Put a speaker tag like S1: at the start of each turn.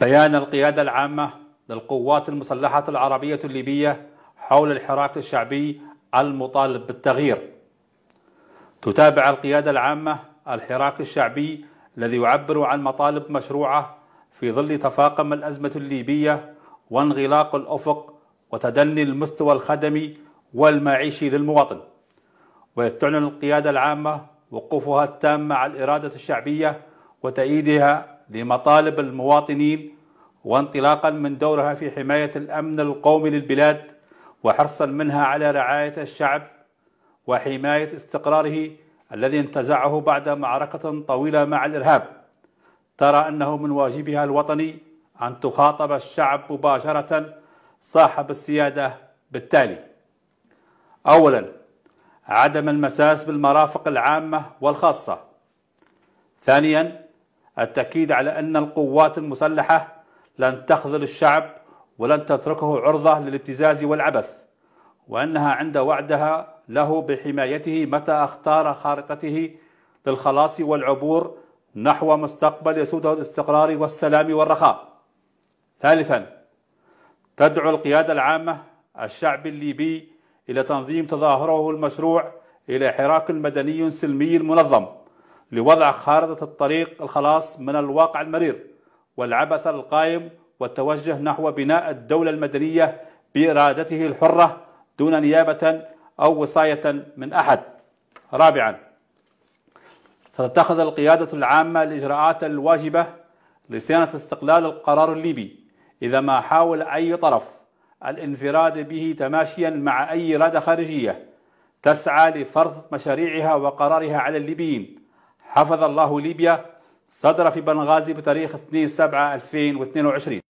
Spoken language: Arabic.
S1: بيان القيادة العامة للقوات المسلحة العربية الليبية حول الحراك الشعبي المطالب بالتغيير. تتابع القيادة العامة الحراك الشعبي الذي يعبر عن مطالب مشروعة في ظل تفاقم الأزمة الليبية وانغلاق الأفق وتدني المستوى الخدمي والمعيشي للمواطن. ويتعلن القيادة العامة وقوفها التام مع الإرادة الشعبية وتأييدها لمطالب المواطنين وانطلاقا من دورها في حماية الأمن القومي للبلاد وحرصا منها على رعاية الشعب وحماية استقراره الذي انتزعه بعد معركة طويلة مع الإرهاب ترى أنه من واجبها الوطني أن تخاطب الشعب مباشرة صاحب السيادة بالتالي أولا عدم المساس بالمرافق العامة والخاصة ثانيا التأكيد على أن القوات المسلحة لن تخذل الشعب ولن تتركه عرضة للابتزاز والعبث وأنها عند وعدها له بحمايته متى اختار خارطته للخلاص والعبور نحو مستقبل يسوده الاستقرار والسلام والرخاء ثالثا تدعو القيادة العامة الشعب الليبي إلى تنظيم تظاهره المشروع إلى حراك مدني سلمي منظم لوضع خارطة الطريق الخلاص من الواقع المرير والعبث القائم والتوجه نحو بناء الدولة المدنية بإرادته الحرة دون نيابة أو وصاية من أحد رابعا ستتخذ القيادة العامة الإجراءات الواجبة لصيانة استقلال القرار الليبي إذا ما حاول أي طرف الانفراد به تماشيا مع أي إرادة خارجية تسعى لفرض مشاريعها وقرارها على الليبيين حفظ الله ليبيا صدر في بنغازي بتاريخ 2/7/2022